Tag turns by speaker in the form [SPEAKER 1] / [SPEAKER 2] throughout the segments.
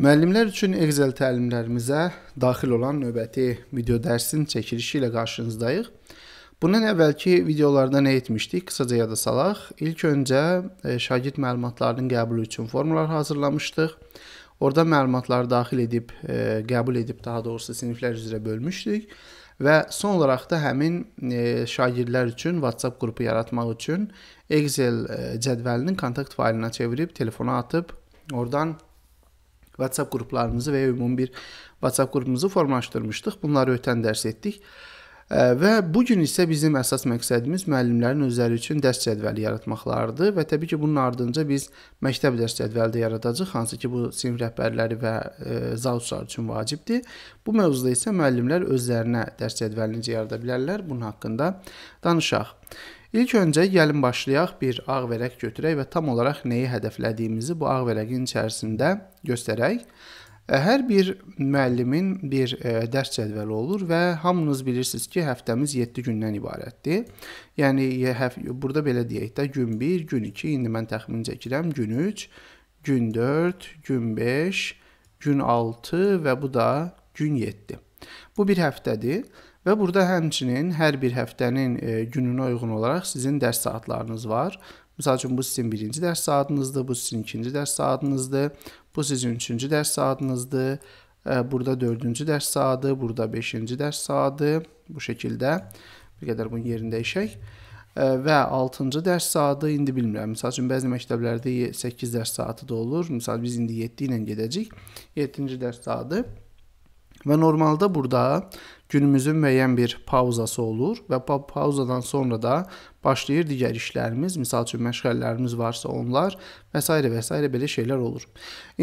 [SPEAKER 1] Müəllimlər üçün Excel təlimlərimizə daxil olan növbəti video dərsin çəkilişi ilə qarşınızdayıq. Bundan əvvəlki videolarda nə etmişdik? Qısaca yada salaq. İlk öncə e, şagird məlumatlarının qəbulu üçün formalar hazırlamışdıq. Orada məlumatları daxil edib, e, qəbul edib daha doğrusu siniflər üzrə bölmüşdük və son olaraq da həmin e, şagirdlər üçün WhatsApp qrupu yaratmaq üçün Excel cədvəlinin kontakt faylinə çevirib telefona atıb oradan WhatsApp qruplarımızı və ya ümumi bir WhatsApp qrupumuzu formalaşdırmışdıq. Bunları ötən dərs etdik. Və bu gün isə bizim əsas məqsədimiz müəllimlərin özləri üçün dərs cədvəli yaratmaqlardır və təbii ki, bunun ardınca biz məktəb dərs cədvəli də yaradacağıq, hansı ki, bu sinif rəhbərləri və zauslar üçün vacibdir. Bu mövzuda isə müəllimlər özlərinə dərs cədvəlini necə yarada bilərlər, bunun haqqında danışaq. İlk öncə gəlin başlayaq, bir ağ vərəq götürək və tam olaraq neyi hədəflədiyimizi bu ağ vərəqin içərisində göstərək. E, hər bir müəllimin bir e, dərs cədvəli olur və hamınız bilirsiniz ki, həftəmiz 7 gündən ibarətdir. Yəni e, burada belə deyək də gün 1, gün 2, indi mən təxmin çəkirəm, gün 3, gün 4, gün 5, gün 6 və bu da gün 7. Bu bir həftədir. Və burada həmçinin hər bir həftənin e, gününə uyğun olaraq sizin dərs saatlarınız var. Məsəl üçün bu sizin birinci dərs saatınızdır, bu sizin ikinci dərs saatınızdır, bu sizin üçüncü dərs saatınızdır, e, burada dördüncü dərs saatı, burada beşinci dərs saatı bu şəkildə. Bir qədər bunun yerini dəyişək. E, və 6-cı dərs saatı indi bilmirəm. Məsəl üçün bəzi məktəblərdə 8 dərs saatı da olur. Məsəl biz indi 7 ilə gedəcəyik. 7-ci dərs saatı. Və normalda burada günümüzün müəyyən bir pauzası olur və pa pauzadan sonra da başlayır digər işlərimiz, məsəl üçün məşğələlərimiz varsa onlar və s. və s. belə şeylər olur.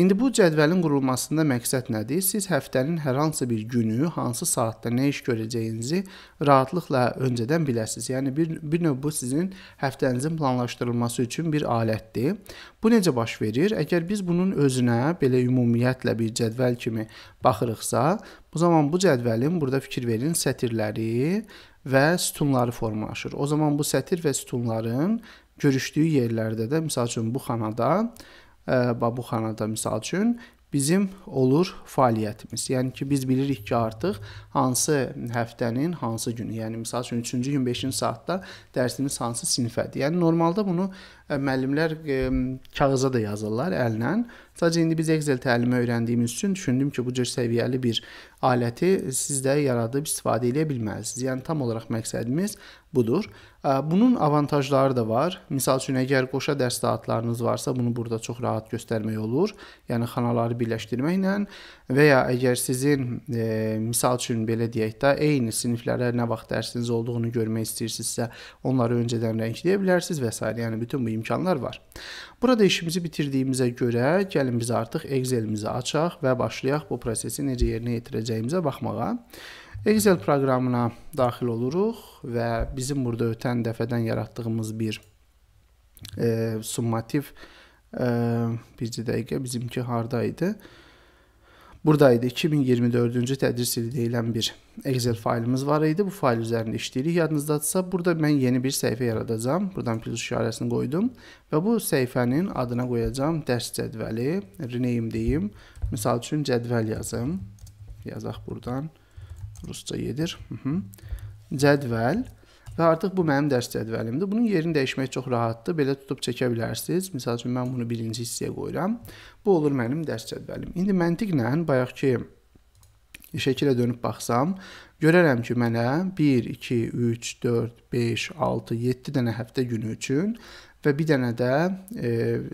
[SPEAKER 1] İndi bu cədvəlin qurulmasında məqsəd nədir? Siz həftənin hər hansı bir günü, hansı saatda nə iş görəcəyinizi rahatlıqla öncədən biləsiniz. Yəni bir bir növ bu sizin həftənizin planlaşdırılması üçün bir alətdir. Bu necə baş verir? Əgər biz bunun özünə belə ümumiyyətlə bir cədvəl kimi baxırıqsa, bu zaman bu cədvəlin burada fikir fikir verin, sətirləri və sütunları formalaşır. O zaman bu sətir və sütunların görüşdüyü yerlərdə də, misal üçün bu xanada, e, bu xanada misal üçün bizim olur fəaliyyətimiz. Yəni ki, biz bilirik ki, artıq hansı həftənin hansı günü, yəni məsəl üçün 3-cü gün 5-ci saatda dərsimiz hansı sinifədir. Yəni normalda bunu e, müəllimlər e, kağıza da yazırlar əllə. Sadəcə indi biz Excel təlimi öyrəndiyimiz üçün düşündüm ki, bu cür səviyyəli bir aləti siz də yaradıb istifadə edə bilməlisiniz. Yəni tam olaraq məqsədimiz budur. Bunun avantajları da var. Məsəl üçün əgər qoşa dərs saatlarınız varsa, bunu burada çox rahat göstərmək olur. Yəni xanaları birləşdirməklə və ya əgər sizin e, məsəl üçün belə deyək də, eyni siniflərə nə vaxt dərsiniz olduğunu görmək istəyirsinizsə, onları öncədən rəngləyə bilərsiniz və s. Yəni bütün bu imkanlar var. Burada işimizi bitirdiyimizə görə gəlin gəlin biz artıq Excel-imizi açaq və başlayaq bu prosesi necə yerinə yetirəcəyimizə baxmağa. Excel proqramına daxil oluruq və bizim burada ötən dəfədən yaratdığımız bir e, summativ e, bir dəqiqə bizimki harda idi? E, Buradaydı 2024-cü tədris ili deyilən bir Excel faylımız var idi. Bu fayl üzərində işləyirik. Yadınızdadırsa burada mən yeni bir səhifə yaradacağam. Buradan plus işarəsini qoydum və bu səhifənin adına qoyacağam dərs cədvəli, rename deyim. Məsəl üçün cədvəl yazım. Yazaq buradan. Rusca gedir. Hı -hı. Cədvəl Və artıq bu mənim dərs cədvəlimdir. Bunun yerini dəyişmək çox rahatdır. Belə tutub çəkə bilərsiniz. Məsəl üçün mən bunu birinci hissəyə qoyuram. Bu olur mənim dərs cədvəlim. İndi məntiqlə bayaqki şəkilə dönüb baxsam, görərəm ki, mənə 1 2 3 4 5 6 7 dənə həftə günü üçün və bir dənə də e,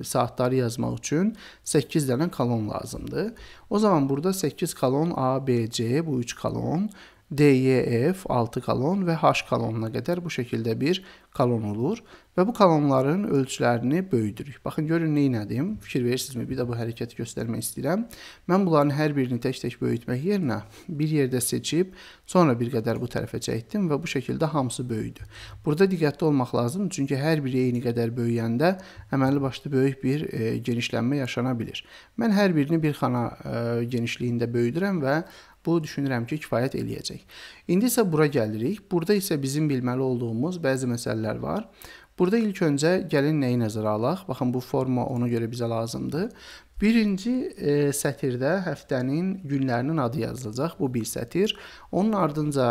[SPEAKER 1] saatları yazmaq üçün 8 dənə kolon lazımdır. O zaman burada 8 kolon A, B, C bu 3 kolon DEF 6 kalon və H kalonuna qədər bu şəkildə bir kalon olur və bu kalonların ölçülərini böyüdürük. Baxın görün nə etdim? Fikir verirsinizmi? Bir də bu hərəkəti göstərmək istəyirəm. Mən bunların hər birini tək-tək böyütmək yerinə bir yerdə seçib, sonra bir qədər bu tərəfə çəkdim və bu şəkildə hamısı böyüdü. Burada diqqətli olmaq lazım, çünki hər biri eyni qədər böyüyəndə əməlli başlı böyük bir e, genişlənmə yaşana bilir. Mən hər birini bir xana e, genişliyində böyüdürəm və Bu düşünürəm ki, kifayət eləyəcək. İndi isə bura gəlirik. Burada isə bizim bilməli olduğumuz bəzi məsələlər var. Burada ilk öncə gəlin nəyi nəzərə alaq? Baxın bu forma ona görə bizə lazımdır. Birinci e, sətirdə həftənin günlərinin adı yazılacaq. Bu bir sətir. Onun ardınca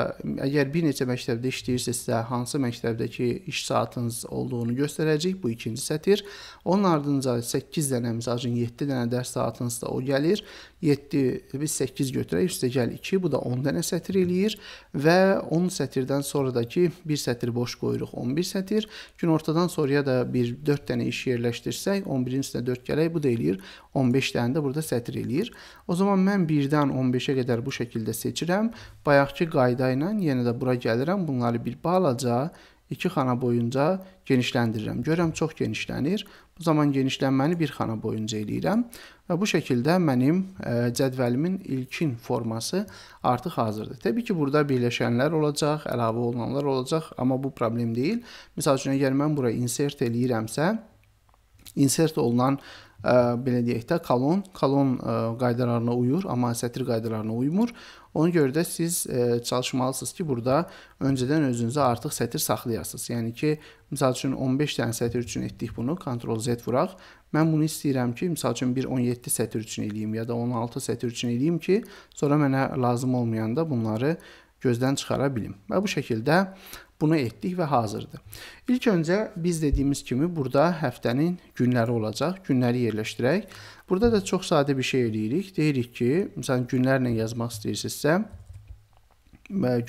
[SPEAKER 1] əgər bir neçə məktəbdə işləyirsinizsə, hansı məktəbdəki iş saatınız olduğunu göstərəcək. Bu ikinci sətir. Onun ardınca 8 dənə məsələn 7 dənə dərs saatınız da o gəlir. 7 biz 8 götürək, üstəgəl 2, bu da 10 dənə sətir eləyir və 10 sətirdən sonradakı bir sətir boş qoyuruq. 11 sətir. Günortadan sonraya da bir 4 dənə iş yerləşdirsək, 11-in üstünə 4 gələk, bu da eləyir 14 15 dənə də burada sətr eləyir. O zaman mən 1-dən 15-ə qədər bu şəkildə seçirəm. Bayaqki qayda ilə yenə də bura gəlirəm. Bunları bir balaca 2 xana boyunca genişləndirirəm. Görəm çox genişlənir. Bu zaman genişlənməni 1 xana boyunca eləyirəm və bu şəkildə mənim e, cədvəlimin ilkin forması artıq hazırdır. Təbii ki, burada birləşənlər olacaq, əlavə olunanlar olacaq, amma bu problem deyil. Məsəl üçün, əgər mən bura insert eləyirəmsə, insert olunan ə, belə deyək də kolon, kolon ə, qaydalarına uyur, amma sətir qaydalarına uymur. Ona görə də siz ə, çalışmalısınız ki, burada öncədən özünüzə artıq sətir saxlayasınız. Yəni ki, məsəl üçün 15 dənə sətir üçün etdik bunu, Ctrl Z vuraq. Mən bunu istəyirəm ki, məsəl üçün 1.17 sətir üçün eləyim ya da 16 sətir üçün eləyim ki, sonra mənə lazım olmayanda bunları gözdən çıxara bilim. Və bu şəkildə bunu etdik və hazırdır. İlk öncə biz dediyimiz kimi burada həftənin günləri olacaq. Günləri yerləşdirək. Burada da çox sadə bir şey eləyirik. Deyirik ki, məsələn günlərlə yazmaq istəyirsinizsə,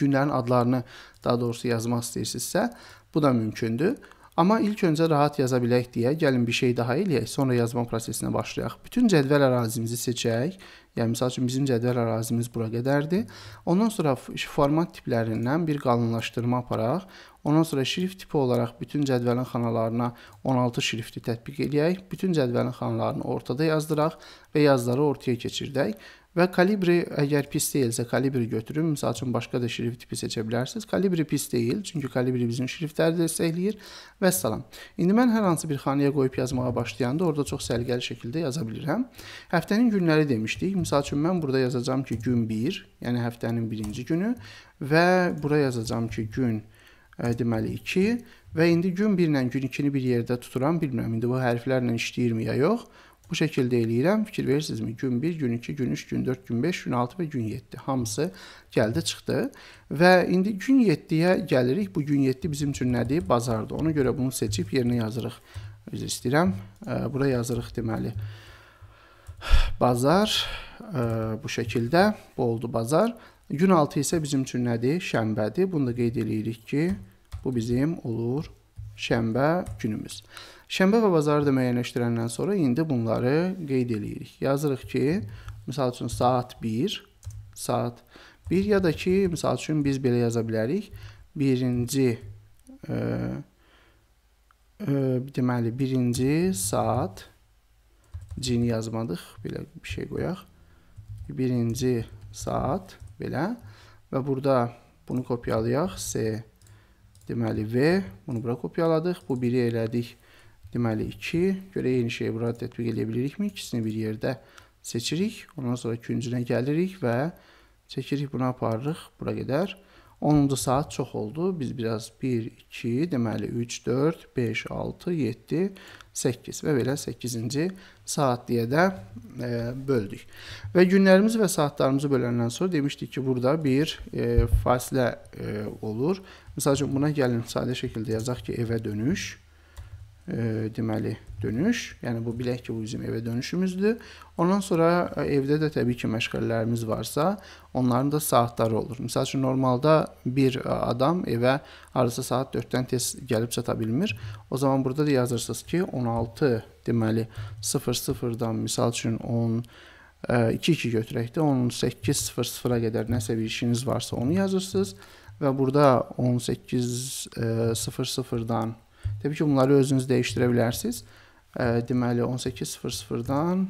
[SPEAKER 1] günlərin adlarını daha doğrusu yazmaq istəyirsinizsə, bu da mümkündür. Amma ilk öncə rahat yaza bilək deyə gəlin bir şey daha eləyək, sonra yazma prosesinə başlayaq. Bütün cədvəl ərazimizi seçək. Yəni məsəl üçün bizim cədvəl ərazimiz bura qədərdir. Ondan sonra format tiplərindən bir qalınlaşdırma aparaq. Ondan sonra şrift tipi olaraq bütün cədvəlin xanalarına 16 şrifti tətbiq eləyək. Bütün cədvəlin xanalarını ortada yazdıraq və yazıları ortaya keçirdək Və kalibri əgər pis deyilsə, kalibri götürün. Məsəl üçün başqa da şrift tipi seçə bilərsiniz. Kalibri pis deyil, çünki kalibri bizim şriftləri dəstəkləyir və salam. İndi mən hər hansı bir xanaya qoyub yazmağa başlayanda orada çox səliqəli şəkildə yaza bilirəm. Həftənin günləri demişdik. Məsəl üçün mən burada yazacağam ki, gün 1, yəni həftənin 1-ci günü və bura yazacağam ki, gün e, deməli 2 və indi gün 1 ilə gün 2-ni bir yerdə tuturam. Bilmirəm indi bu hərflərlə işləyirmi ya yox. Bu şəkildə eləyirəm. Fikir verirsinizmi? Gün 1, gün 2, gün 3, gün 4, gün 5, gün 6 və gün 7 hamısı gəldi, çıxdı. Və indi gün 7-yə gəlirik. Bu gün 7 bizim üçün nədir? Bazardır. Ona görə bunu seçib yerinə yazırıq. Üzr istəyirəm. Bura yazırıq deməli. Bazar bu şəkildə. Bu oldu bazar. Gün 6 isə bizim üçün nədir? Şənbədir. Bunu da qeyd eləyirik ki, bu bizim olur bazar şənbə günümüz. Şənbə və bazarı da müəyyənləşdirəndən sonra indi bunları qeyd eləyirik. Yazırıq ki, məsəl üçün saat 1, saat 1 ya da ki, məsəl üçün biz belə yaza bilərik. Birinci, ə, e, ə, e, deməli, birinci saat C-ni yazmadıq, belə bir şey qoyaq. Birinci saat, belə və burada bunu kopyalayaq, C, Deməli V, bunu bura kopyaladıq. Bu 1-i elədik. Deməli 2. Görək eyni şeyi bura tətbiq edə bilirikmi? İkisini bir yerdə seçirik. Ondan sonra üçüncünə gəlirik və çəkirik, bunu aparırıq bura qədər. 10-cu saat çox oldu. Biz biraz 1, 2, deməli 3, 4, 5, 6, 7, 8 və belə 8-ci saat deyə də e, böldük. Və günlərimizi və saatlarımızı böləndən sonra demişdik ki, burada bir e, fasilə e, olur. Məsəl üçün buna gəlin sadə şəkildə yazaq ki, evə dönüş E, deməli dönüş, yəni bu bilək ki, bu bizim evə dönüşümüzdür. Ondan sonra e, evdə də təbii ki, məşğələlərimiz varsa, onların da saatları olur. Məsəl üçün normalda bir e, adam evə arısa saat 4-dən tez gəlib çata bilmir. O zaman burada da yazırsınız ki, 16 deməli 00-dan məsəl üçün 10 2-2 götürək də 18:00-a qədər nəsə bir işiniz varsa onu yazırsınız və burada 18:00-dan Təbii ki, bunları özünüz dəyişdirə bilərsiniz. Deməli, 18.00-dan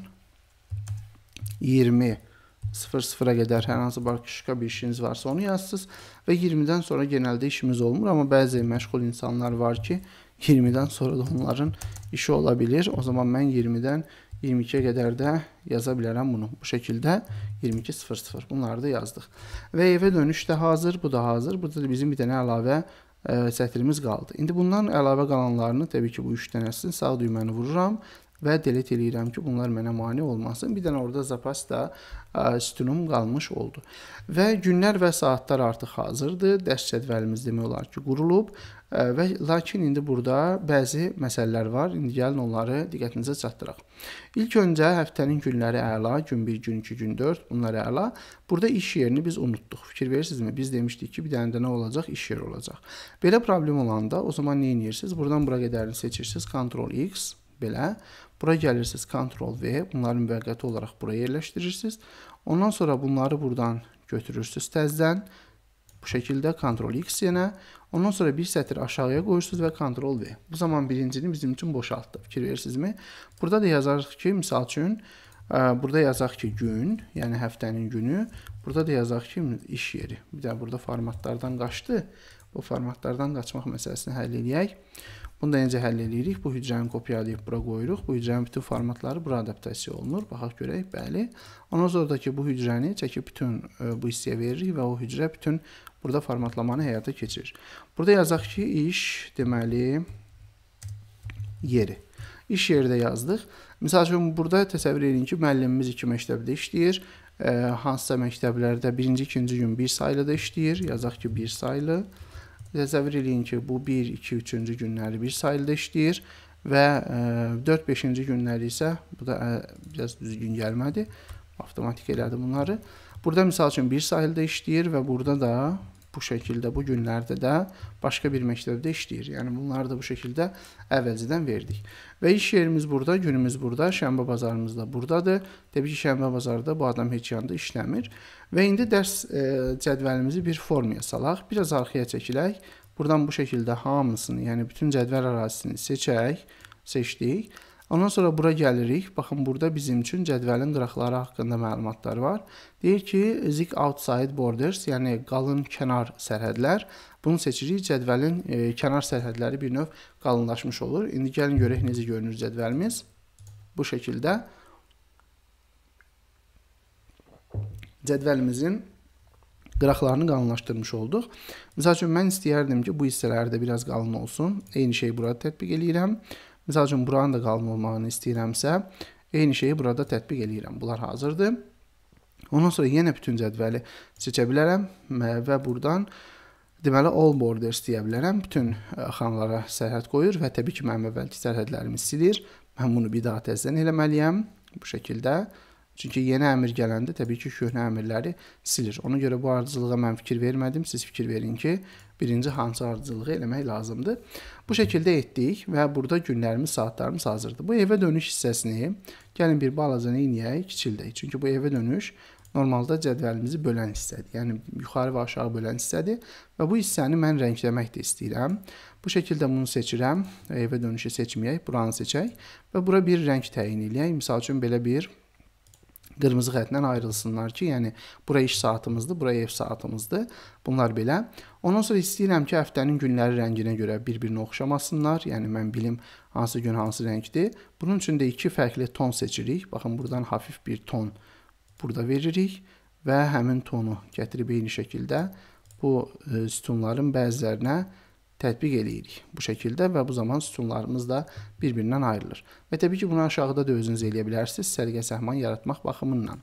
[SPEAKER 1] 20.00-a qədər hər hansı başqa bir işiniz varsa onu yazsınız və 20-dən sonra genəldə işimiz olmur, amma bəzi məşğul insanlar var ki, 20-dən sonra da onların işi ola bilir. O zaman mən 20-dən 22-yə qədər də yaza bilərəm bunu. Bu şəkildə 22.00. Bunları da yazdıq. Və evə dönüş də hazır, bu da hazır. Burada da bizim bir dənə əlavə sətrimiz qaldı. İndi bundan əlavə qalanlarını təbii ki, bu 3 dənəsini sağ düyməni vururam və delet eləyirəm ki, bunlar mənə mane olmasın. Bir dənə orada zapasda sütunum qalmış oldu. Və günlər və saatlar artıq hazırdır. Dərs cədvəlimiz demək olar ki, qurulub və lakin indi burada bəzi məsələlər var. İndi gəlin onları diqqətinizə çatdıraq. İlk öncə həftənin günləri əla, gün 1, gün 2, gün 4 bunlar əla. Burada iş yerini biz unutduq. Fikir verirsinizmi? Biz demişdik ki, bir dənə də nə olacaq? İş yeri olacaq. Belə problem olanda o zaman nə edirsiniz? Buradan bura qədərini seçirsiniz. Ctrl X belə. Bura gəlirsiniz Ctrl V, bunları müvəqqəti olaraq bura yerləşdirirsiniz. Ondan sonra bunları buradan götürürsünüz təzdən. Bu şəkildə Ctrl X yenə. Ondan sonra bir sətir aşağıya qoyursunuz və Ctrl V. Bu zaman birincini bizim üçün boşaltdı. Fikir verirsinizmi? Burada da yazarıq ki, misal üçün, e, burada yazaq ki, gün, yəni həftənin günü. Burada da yazaq ki, iş yeri. Bir də burada formatlardan qaçdı. Bu formatlardan qaçmaq məsələsini həll edək. Bunu da necə həll edirik? Bu hücrəni kopyalayıb bura qoyuruq. Bu hücrənin bütün formatları bura adaptasiya olunur. Baxaq görək, bəli. Ondan sonra da ki, bu hücrəni çəkib bütün ə, e, bu hissəyə veririk və o hücrə bütün burada formatlamanı həyata keçirir. Burada yazaq ki, iş deməli yeri. İş yeri də yazdıq. Məsəl üçün, burada təsəvvür edin ki, müəllimimiz iki məktəbdə işləyir. Ə, e, hansısa məktəblərdə birinci, ikinci gün bir saylıda işləyir. Yazaq ki, bir saylı. Ə, Təsəvvür eləyin ki, bu 1, 2, 3-cü günləri bir sayılda işləyir və 4-5-ci e, günləri isə bu da e, biraz düzgün gəlmədi. Avtomatik elədi bunları. Burada misal üçün bir sayılda işləyir və burada da bu şəkildə bu günlərdə də başqa bir məktəbdə işləyir. Yəni bunları da bu şəkildə əvvəlcədən verdik. Və iş yerimiz burada, günümüz burada, şənbə bazarımız da burdadır. Təbii ki, şənbə bazarda bu adam heç yanda işləmir. Və indi dərs e, cədvəlimizi bir formaya salaq, biraz arxaya çəkilək. Buradan bu şəkildə hamısını, yəni bütün cədvəl ərazisini seçək, seçdik Ondan sonra bura gəlirik. Baxın, burada bizim üçün cədvəlin qıraqları haqqında məlumatlar var. Deyir ki, zik outside borders, yəni qalın kənar sərhədlər. Bunu seçirik. Cədvəlin e, kənar sərhədləri bir növ qalınlaşmış olur. İndi gəlin görək necə görünür cədvəlimiz. Bu şəkildə cədvəlimizin qıraqlarını qalınlaşdırmış olduq. Məsəl üçün mən istəyərdim ki, bu hissələr də biraz qalın olsun. Eyni şey burada tətbiq eləyirəm. Məsəl üçün, buranın da qalın olmağını istəyirəmsə, eyni şeyi burada tətbiq eləyirəm. Bunlar hazırdır. Ondan sonra yenə bütün cədvəli seçə bilərəm və buradan deməli all borders deyə bilərəm. Bütün e, xanlara sərhəd qoyur və təbii ki, mənim əvvəlki sərhədlərimi silir. Mən bunu bir daha təzədən eləməliyəm bu şəkildə. Çünki yeni əmir gələndə təbii ki, köhnə əmirləri silir. Ona görə bu ardıcılığa mən fikir vermədim. Siz fikir verin ki, birinci hansı ardıcılığı eləmək lazımdır. Bu şəkildə etdik və burada günlərimiz, saatlarımız hazırdır. Bu evə dönüş hissəsini gəlin bir balaca neyiniyək, kiçildək. Çünki bu evə dönüş normalda cədvəlimizi bölən hissədir. Yəni yuxarı və aşağı bölən hissədir və bu hissəni mən rəngləmək də istəyirəm. Bu şəkildə bunu seçirəm. Evə dönüşü seçməyək, buranı seçək və bura bir rəng təyin eləyək. Məsəl üçün belə bir qırmızı xəttdən ayrılsınlar ki, yəni bura iş saatımızdır, bura ev saatımızdır. Bunlar belə. Ondan sonra istəyirəm ki, həftənin günləri rənginə görə bir-birinə oxşamasınlar. Yəni mən bilim hansı gün hansı rəngdir. Bunun üçün də iki fərqli ton seçirik. Baxın, burdan hafif bir ton burada veririk və həmin tonu gətirib eyni şəkildə bu e, sütunların bəzilərinə tətbiq eləyirik bu şəkildə və bu zaman sütunlarımız da bir-birindən ayrılır. Və təbii ki, bunu aşağıda da özünüz eləyə bilərsiniz sərgə-səhman yaratmaq baxımından.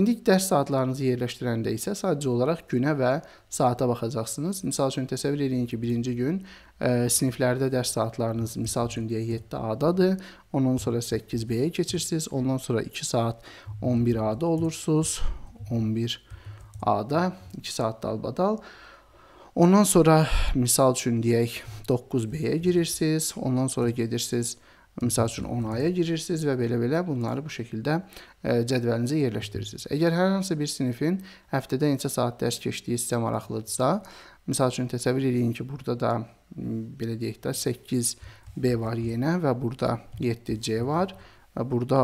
[SPEAKER 1] İndi dərs saatlarınızı yerləşdirəndə isə sadəcə olaraq günə və saata baxacaqsınız. Misal üçün təsəvvür eləyin ki, birinci gün ə, e, siniflərdə dərs saatlarınız misal üçün deyək 7A-dadır, ondan sonra 8B-yə keçirsiniz, ondan sonra 2 saat 11A-da olursunuz, 11 A-da 2 saat dalbadal. -dal. Ondan sonra misal üçün deyək 9B-yə girirsiniz, ondan sonra gedirsiniz misal üçün 10A-ya girirsiniz və belə-belə bunları bu şəkildə e, cədvəlinizə yerləşdirirsiniz. Əgər hər hansı bir sinifin həftədə neçə saat dərs keçdiyi sizə maraqlıdırsa, misal üçün təsəvvür edin ki, burada da belə deyək də 8B var yenə və burada 7C var, və e, burada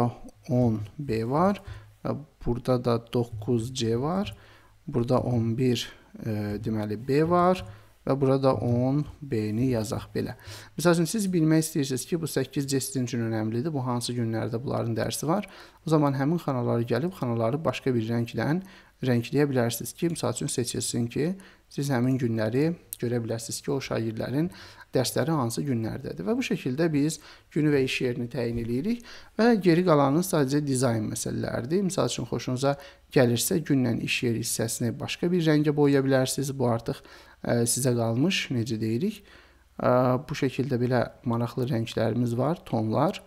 [SPEAKER 1] 10B var, və e, burada da 9C var, burada 11 e, deməli B var və burada 10 B-ni yazaq belə. Məsəl üçün siz bilmək istəyirsiniz ki, bu 8 C sizin üçün önəmlidir. Bu hansı günlərdə bunların dərsi var? O zaman həmin xanaları gəlib xanaları başqa bir rəngdən rəngləyə bilərsiniz ki, məsəl üçün seçilsin ki, siz həmin günləri görə bilərsiniz ki, o şagirdlərin dərsləri hansı günlərdədir. Və bu şəkildə biz günü və iş yerini təyin eləyirik və geri qalanı sadəcə dizayn məsələləridir. Məsəl üçün xoşunuza gəlirsə günlə iş yeri hissəsini başqa bir rəngə boyaya bilərsiniz. Bu artıq ə, e, sizə qalmış, necə deyirik? Ə, e, bu şəkildə belə maraqlı rənglərimiz var, tonlar.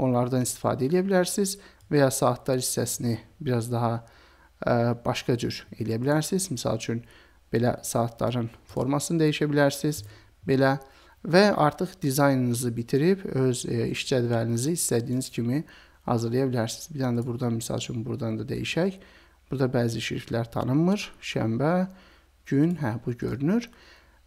[SPEAKER 1] Onlardan istifadə edə bilərsiniz və ya saatlar hissəsini biraz daha ə, e, başqa cür eləyə bilərsiniz. Məsəl üçün belə saatların formasını dəyişə bilərsiniz. Belə və artıq dizaynınızı bitirib öz e, iş cədvəlinizi istədiyiniz kimi hazırlaya bilərsiniz. Bir dənə də buradan məsəl üçün buradan da dəyişək. Burada bəzi şriftlər tanınmır. Şənbə, gün, hə bu görünür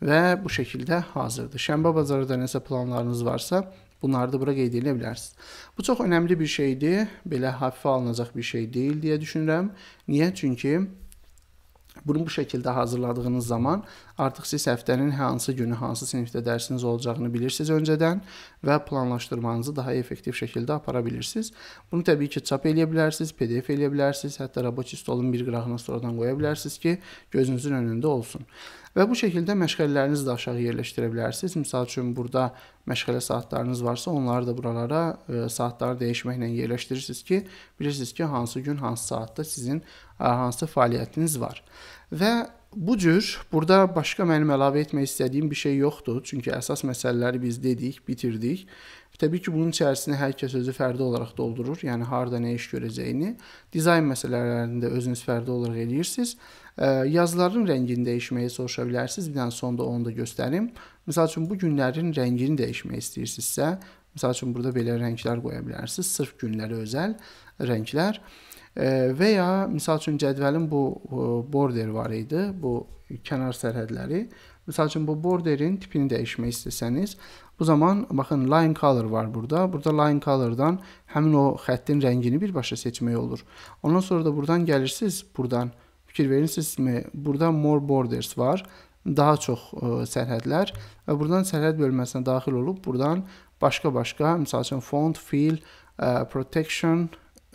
[SPEAKER 1] və bu şəkildə hazırdır. Şənbə bazarında nəsə planlarınız varsa, bunları da bura qeyd edə bilərsiniz. Bu çox önəmli bir şeydir. Belə hafifə alınacaq bir şey deyil deyə düşünürəm. Niyə? Çünki Bunu bu şəkildə hazırladığınız zaman artıq siz həftənin hansı günü, hansı sinifdə dərsiniz olacağını bilirsiniz öncədən və planlaşdırmanızı daha effektiv şəkildə apara bilirsiniz. Bunu təbii ki, çap eləyə bilərsiniz, PDF eləyə bilərsiniz, hətta robotik stolun bir qırağına sonradan qoya bilərsiniz ki, gözünüzün önündə olsun. Və bu şəkildə məşğələlərinizi də aşağı yerləşdirə bilərsiniz. Məsəl üçün burada məşğələ saatlarınız varsa, onları da buralara ə, e, saatları dəyişməklə yerləşdirirsiniz ki, bilirsiniz ki, hansı gün, hansı saatda sizin ə, e, hansı fəaliyyətiniz var. Və Bu cür burada başqa mənim əlavə etmək istədiyim bir şey yoxdur, çünki əsas məsələləri biz dedik, bitirdik Təbii ki, bunun içərisini hər kəs özü fərdi olaraq doldurur. Yəni harda nə iş görəcəyini, dizayn məsələlərində özünüz fərdi olaraq eləyirsiniz. Yazıların rəngini dəyişməyi soruşa bilərsiniz. Bir dənə sonda onu da göstərim. Məsəl üçün bu günlərin rəngini dəyişmək istəyirsinizsə, məsəl üçün burada belə rənglər qoya bilərsiniz. Sırf günlərə özəl rənglər və ya məsəl üçün cədvəlin bu border var idi, bu kənar sərhədləri. Məsəl üçün bu borderin tipini dəyişmək istəsəniz, bu zaman baxın line color var burada. Burada line color-dan həmin o xəttin rəngini birbaşa seçmək olur. Ondan sonra da buradan gəlirsiniz, buradan fikir verirsinizmi? Burada more borders var. Daha çox ə, e, sərhədlər və buradan sərhəd bölməsinə daxil olub buradan başqa-başqa, məsəl üçün font, fill, ə, e, protection,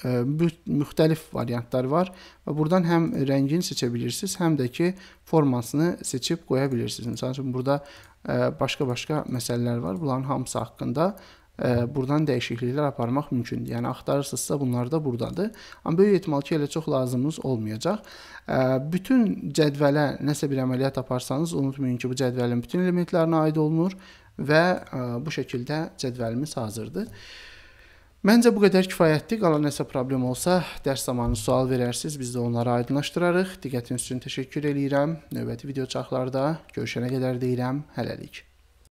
[SPEAKER 1] müxtəlif variantlar var və burdan həm rəngini seçə bilirsiniz, həm də ki formasını seçib qoya bilirsiniz. Məsəl üçün burada başqa-başqa məsələlər var. Bunların hamısı haqqında buradan dəyişikliklər aparmaq mümkündür. Yəni axtarırsınızsa bunlar da burdadır. Amma böyük ehtimal ki, elə çox lazımınız olmayacaq. Bütün cədvələ nəsə bir əməliyyat aparsanız, unutmayın ki, bu cədvəlin bütün elementlərinə aid olunur və bu şəkildə cədvəlimiz hazırdır. Məncə bu qədər kifayətdir. Qalan nəsə problem olsa, dərs zamanı sual verərsiz, biz də onları aydınlaşdırarıq. Diqqətiniz üçün təşəkkür eləyirəm. Növbəti video çaxlarda görüşənə qədər deyirəm, hələlik.